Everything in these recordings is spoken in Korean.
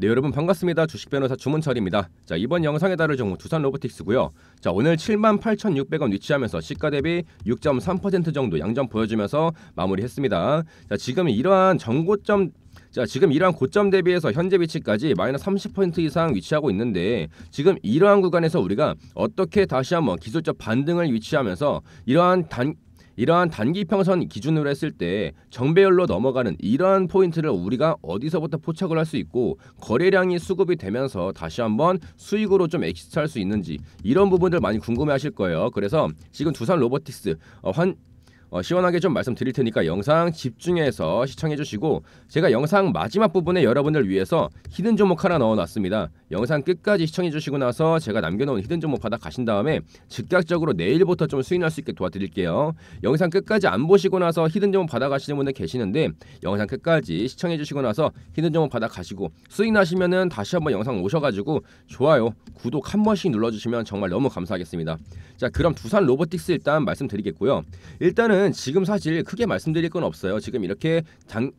네 여러분 반갑습니다 주식변호사 주문철입니다 자 이번 영상에 다룰 종목 두산 로보틱스고요 자 오늘 78,600원 위치하면서 시가 대비 6.3% 정도 양점 보여주면서 마무리했습니다 자 지금 이러한 정고점 자 지금 이러한 고점 대비해서 현재 위치까지 마이너스 30% 이상 위치하고 있는데 지금 이러한 구간에서 우리가 어떻게 다시 한번 기술적 반등을 위치하면서 이러한 단 이러한 단기 평선 기준으로 했을 때 정배열로 넘어가는 이러한 포인트를 우리가 어디서부터 포착을 할 수 있고 거래량이 수급이 되면서 다시 한번 수익으로 좀 엑시트할 수 있는지 이런 부분들 많이 궁금해하실 거예요. 그래서 지금 두산 로보틱스 어, 환 어, 시원하게 좀 말씀드릴 테니까 영상 집중해서 시청해 주시고 제가 영상 마지막 부분에 여러분을 위해서 히든 조목 하나 넣어놨습니다. 영상 끝까지 시청해 주시고 나서 제가 남겨놓은 히든 조목 받아 가신 다음에 즉각적으로 내일부터 좀수익할수 있게 도와드릴게요. 영상 끝까지 안 보시고 나서 히든 조목 받아 가시는 분들 계시는데 영상 끝까지 시청해 주시고 나서 히든 조목 받아 가시고 수익 하시면은 다시 한번 영상 오셔가지고 좋아요, 구독 한 번씩 눌러주시면 정말 너무 감사하겠습니다. 자 그럼 두산 로보틱스 일단 말씀드리겠고요. 일단은 지금 사실 크게 말씀드릴 건 없어요. 지금 이렇게 장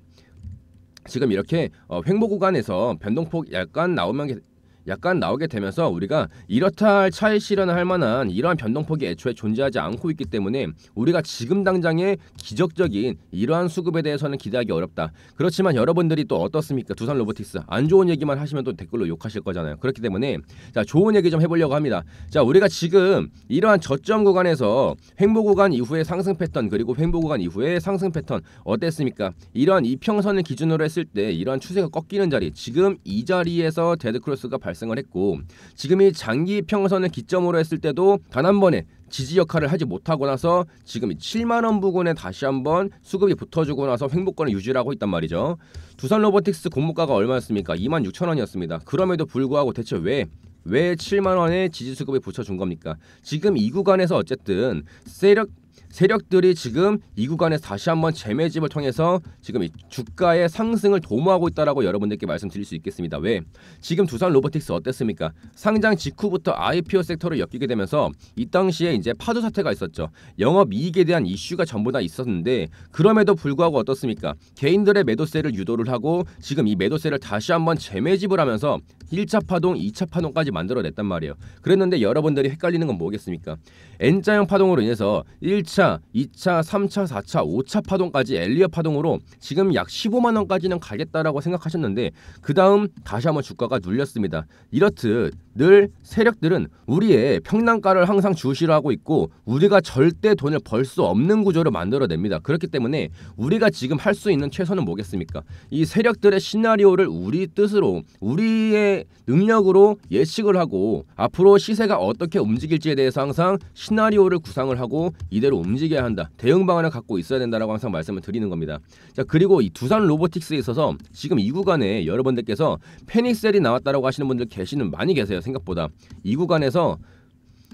지금 이렇게 어, 횡보 구간에서 변동폭 약간 나오면 약간 나오게 되면서 우리가 이렇다 할 차이 실현을 할 만한 이러한 변동폭이 애초에 존재하지 않고 있기 때문에 우리가 지금 당장의 기적적인 이러한 수급에 대해서는 기대하기 어렵다. 그렇지만 여러분들이 또 어떻습니까? 두산 로보틱스 안 좋은 얘기만 하시면 또 댓글로 욕하실 거잖아요. 그렇기 때문에 자 좋은 얘기 좀 해보려고 합니다. 자 우리가 지금 이러한 저점 구간에서 횡보 구간 이후의 상승 패턴 그리고 횡보 구간 이후의 상승 패턴 어땠습니까? 이러한 이평선을 기준으로 했을 때 이러한 추세가 꺾이는 자리 지금 이 자리에서 데드크로스가 발 발생을 했고 지금이 장기 평선을 기점으로 했을 때도 단 한번에 지지 역할을 하지 못하고 나서 지금 7만 원 부근에 다시 한번 수급이 붙어주고 나서 횡보권을 유지하고 있단 말이죠. 두산 로보틱스 공모가가 얼마였습니까? 2만 6천 원이었습니다. 그럼에도 불구하고 대체 왜 왜 7만 원의 지지 수급에 붙여준 겁니까? 지금 이 구간에서 어쨌든 세력 세력들이 지금 이 구간에서 다시 한번 재매집을 통해서 지금 주가의 상승을 도모하고 있다라고 여러분들께 말씀드릴 수 있겠습니다. 왜? 지금 두산 로보틱스 어땠습니까? 상장 직후부터 IPO 섹터를 엮이게 되면서 이 당시에 이제 파도 사태가 있었죠. 영업 이익에 대한 이슈가 전부 다 있었는데 그럼에도 불구하고 어떻습니까? 개인들의 매도세를 유도를 하고 지금 이 매도세를 다시 한번 재매집을 하면서 1차 파동, 2차 파동까지 만들어냈단 말이에요. 그랬는데 여러분들이 헷갈리는 건 뭐겠습니까? N자형 파동으로 인해서 1차 1차, 2차, 3차, 4차, 5차 파동까지 엘리어 파동으로 지금 약 15만 원까지는 가겠다라고 생각하셨는데 그 다음 다시 한번 주가가 눌렸습니다. 이렇듯 늘 세력들은 우리의 평난가를 항상 주시를 하고 있고 우리가 절대 돈을 벌 수 없는 구조를 만들어냅니다. 그렇기 때문에 우리가 지금 할 수 있는 최선은 뭐겠습니까? 이 세력들의 시나리오를 우리 뜻으로 우리의 능력으로 예측을 하고 앞으로 시세가 어떻게 움직일지에 대해서 항상 시나리오를 구상을 하고 이대로 움직입니다. 움직여야 한다. 대응 방안을 갖고 있어야 된다라고 항상 말씀을 드리는 겁니다. 자 그리고 이 두산 로보틱스에 있어서 지금 이 구간에 여러분들께서 패닉셀이 나왔다라고 하시는 분들 계시는 많이 계세요. 생각보다 이 구간에서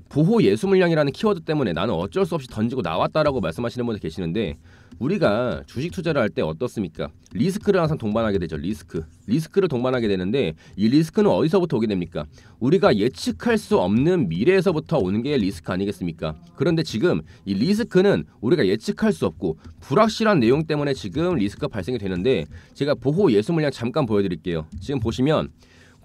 보호 예수 물량이라는 키워드 때문에 나는 어쩔 수 없이 던지고 나왔다라고 말씀하시는 분들 계시는데 우리가 주식 투자를 할 때 어떻습니까? 리스크를 항상 동반하게 되죠. 리스크. 리스크를 동반하게 되는데 이 리스크는 어디서부터 오게 됩니까? 우리가 예측할 수 없는 미래에서부터 오는 게 리스크 아니겠습니까? 그런데 지금 이 리스크는 우리가 예측할 수 없고 불확실한 내용 때문에 지금 리스크가 발생이 되는데 제가 보호 예수 물량 잠깐 보여드릴게요. 지금 보시면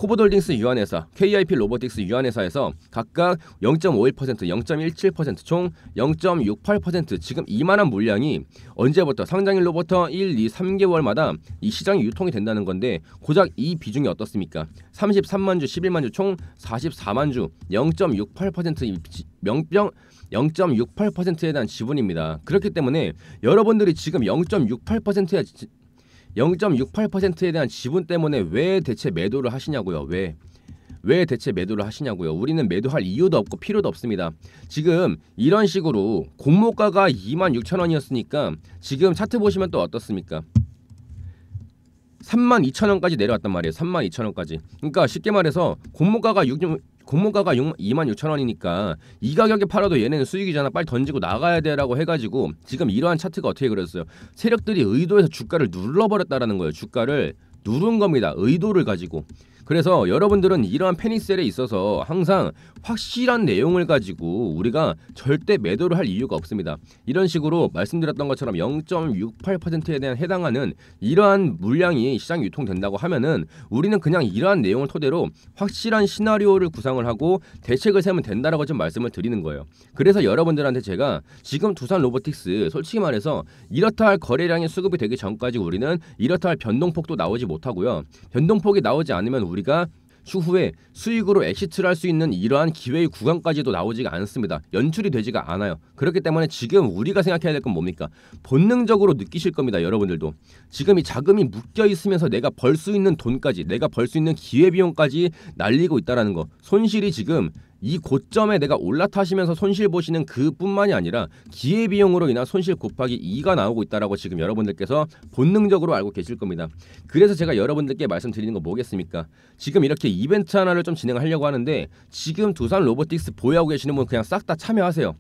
코보돌딩스 유한회사, KIP 로보틱스 유한회사에서 각각 0.51%, 0.17%, 총 0.68% 지금 이만한 물량이 언제부터 상장일로부터 1, 2, 3개월마다 이 시장에 유통이 된다는 건데 고작 이 비중이 어떻습니까? 33만 주, 11만 주, 총 44만 주, 0.68% 명병 0.68%에 대한 지분입니다. 그렇기 때문에 여러분들이 지금 0.68%의 0.68%에 대한 지분 때문에 왜 대체 매도를 하시냐고요. 왜? 왜 대체 매도를 하시냐고요. 우리는 매도할 이유도 없고 필요도 없습니다. 지금 이런 식으로 공모가가 26,000원이었으니까 지금 차트 보시면 또 어떻습니까? 32,000원까지 내려왔단 말이에요. 32,000원까지. 그러니까 쉽게 말해서 공모가가 6, 공모가가 6, 2만 6천 원이니까 이 가격에 팔아도 얘네는 수익이잖아 빨리 던지고 나가야 돼라고 해가지고 지금 이러한 차트가 어떻게 그랬어요 세력들이 의도해서 주가를 눌러버렸다라는 거예요 주가를 누른 겁니다 의도를 가지고 그래서 여러분들은 이러한 패닉셀에 있어서 항상 확실한 내용을 가지고 우리가 절대 매도를 할 이유가 없습니다. 이런 식으로 말씀드렸던 것처럼 0.68%에 대한 해당하는 이러한 물량이 시장 유통된다고 하면은 우리는 그냥 이러한 내용을 토대로 확실한 시나리오를 구상을 하고 대책을 세면 된다라고 좀 말씀을 드리는 거예요. 그래서 여러분들한테 제가 지금 두산 로보틱스 솔직히 말해서 이렇다 할 거래량이 수급이 되기 전까지 우리는 이렇다 할 변동폭도 나오지 못하고요. 변동폭이 나오지 않으면 우리가 추후에 수익으로 엑시트를 할 수 있는 이러한 기회의 구간까지도 나오지가 않습니다. 연출이 되지가 않아요. 그렇기 때문에 지금 우리가 생각해야 될 건 뭡니까? 본능적으로 느끼실 겁니다. 여러분들도. 지금 이 자금이 묶여 있으면서 내가 벌 수 있는 돈까지, 내가 벌 수 있는 기회비용까지 날리고 있다라는 거. 손실이 지금 이 고점에 내가 올라타시면서 손실 보시는 그뿐만이 아니라 기회 비용으로 인한 손실 곱하기 2가 나오고 있다라고 지금 여러분들께서 본능적으로 알고 계실 겁니다. 그래서 제가 여러분들께 말씀드리는 거 뭐겠습니까? 지금 이렇게 이벤트 하나를 좀 진행하려고 하는데 지금 두산 로보틱스 보유하고 계시는 분 그냥 싹 다 참여하세요.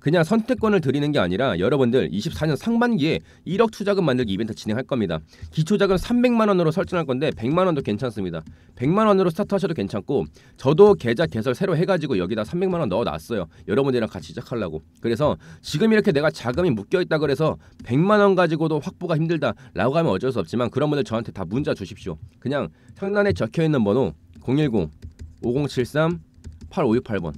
그냥 선택권을 드리는 게 아니라 여러분들 24년 상반기에 1억 투자금 만들기 이벤트 진행할 겁니다. 기초자금 300만 원으로 설정할 건데 100만 원도 괜찮습니다. 100만 원으로 스타트하셔도 괜찮고 저도 계좌 개설 새로 해가지고 여기다 300만 원 넣어놨어요. 여러분들이랑 같이 시작하려고. 그래서 지금 이렇게 내가 자금이 묶여있다 그래서 100만 원 가지고도 확보가 힘들다라고 하면 어쩔 수 없지만 그런 분들 저한테 다 문자 주십시오. 그냥 상단에 적혀있는 번호 010 5073 8568번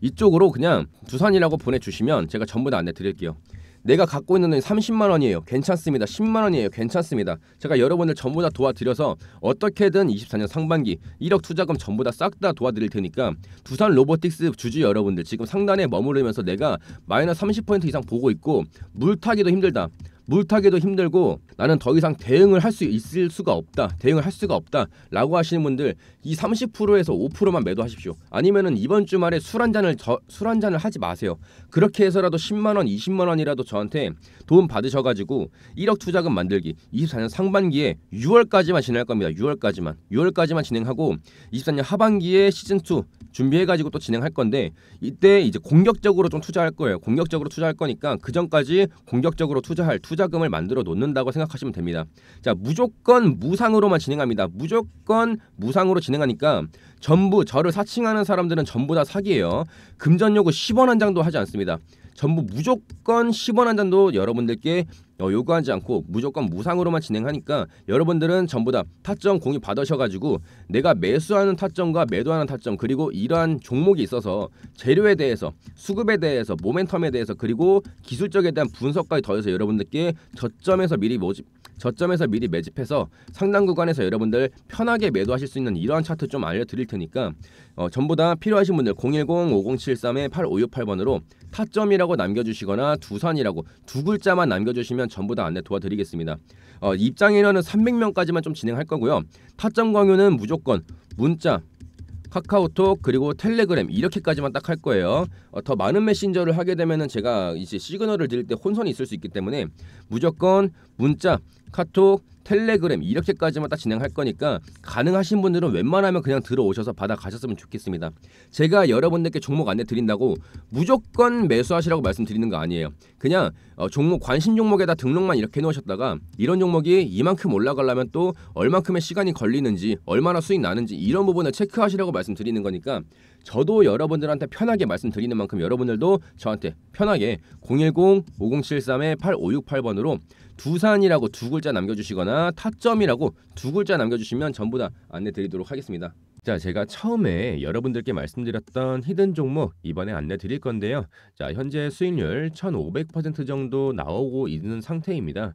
이쪽으로 그냥 두산이라고 보내주시면 제가 전부 다 안내 드릴게요. 내가 갖고 있는 돈이 30만 원이에요. 괜찮습니다. 10만 원이에요. 괜찮습니다. 제가 여러분들 전부 다 도와드려서 어떻게든 24년 상반기 1억 투자금 전부 다 싹 다 도와드릴 테니까 두산 로보틱스 주주 여러분들 지금 상단에 머무르면서 내가 마이너스 30% 이상 보고 있고 물타기도 힘들다. 물타기도 힘들고 나는 더 이상 대응을 할 수 있을 수가 없다. 대응을 할 수가 없다라고 하시는 분들 이 30%에서 5%만 매도하십시오. 아니면은 이번 주말에 술 한 잔을 술 한 잔을 하지 마세요. 그렇게 해서라도 10만 원, 20만 원이라도 저한테 도움 받으셔 가지고 1억 투자금 만들기 24년 상반기에 6월까지만 진행할 겁니다. 6월까지만. 6월까지만 진행하고 24년 하반기에 시즌 2 준비해가지고 또 진행할 건데 이때 이제 공격적으로 좀 투자할 거예요. 공격적으로 투자할 거니까 그 전까지 공격적으로 투자할 투자금을 만들어 놓는다고 생각하시면 됩니다. 자 무조건 무상으로만 진행합니다. 무조건 무상으로 진행하니까 전부 저를 사칭하는 사람들은 전부 다 사기예요. 금전 요구 10원 한 장도 하지 않습니다. 전부 무조건 10원 한장도 여러분들께 어, 요구하지 않고 무조건 무상으로만 진행하니까 여러분들은 전부 다 타점 공유 받으셔가지고 내가 매수하는 타점과 매도하는 타점 그리고 이러한 종목이 있어서 재료에 대해서 수급에 대해서 모멘텀에 대해서 그리고 기술적에 대한 분석까지 더해서 여러분들께 저점에서 미리 모집 저점에서 미리 매집해서 상단 구간에서 여러분들 편하게 매도하실 수 있는 이러한 차트 좀 알려드릴 테니까 어, 전부 다 필요하신 분들 010-5073-8568번으로 타점이라고 남겨주시거나 두산이라고 두 글자만 남겨주시면 전부 다 안내 도와드리겠습니다. 어, 입장 인원은 300명까지만 좀 진행할 거고요. 타점 강요는 무조건 문자, 카카오톡 그리고 텔레그램 이렇게까지만 딱 할 거예요. 어, 더 많은 메신저를 하게 되면은 제가 이제 시그널을 드릴 때 혼선이 있을 수 있기 때문에 무조건 문자 카톡, 텔레그램 이렇게까지만 다 진행할 거니까 가능하신 분들은 웬만하면 그냥 들어오셔서 받아가셨으면 좋겠습니다. 제가 여러분들께 종목 안내 드린다고 무조건 매수하시라고 말씀드리는 거 아니에요. 그냥 어, 종목 관심 종목에다 등록만 이렇게 해놓으셨다가 이런 종목이 이만큼 올라가려면 또 얼만큼의 시간이 걸리는지 얼마나 수익 나는지 이런 부분을 체크하시라고 말씀드리는 거니까 저도 여러분들한테 편하게 말씀드리는 만큼 여러분들도 저한테 편하게 010-5073-8568번으로 두산이라고 두 글자 남겨주시거나 타점이라고 두 글자 남겨주시면 전부 다 안내드리도록 하겠습니다. 자, 제가 처음에 여러분들께 말씀드렸던 히든 종목 이번에 안내 드릴 건데요. 자, 현재 수익률 1,500% 정도 나오고 있는 상태입니다.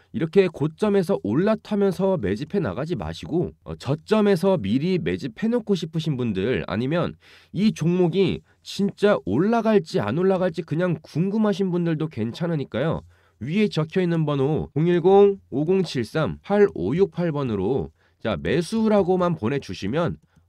이렇게 고점에서 올라타면서 매집해 나가지 마시고 어, 저점에서 미리 매집해 놓고 싶으신 분들 아니면 이 종목이 진짜 올라갈지 안 올라갈지 그냥 궁금하신 분들도 괜찮으니까요. 위에 적혀 있는 번호 010-5073-8568번으로 자, 매수라고만 보내주시면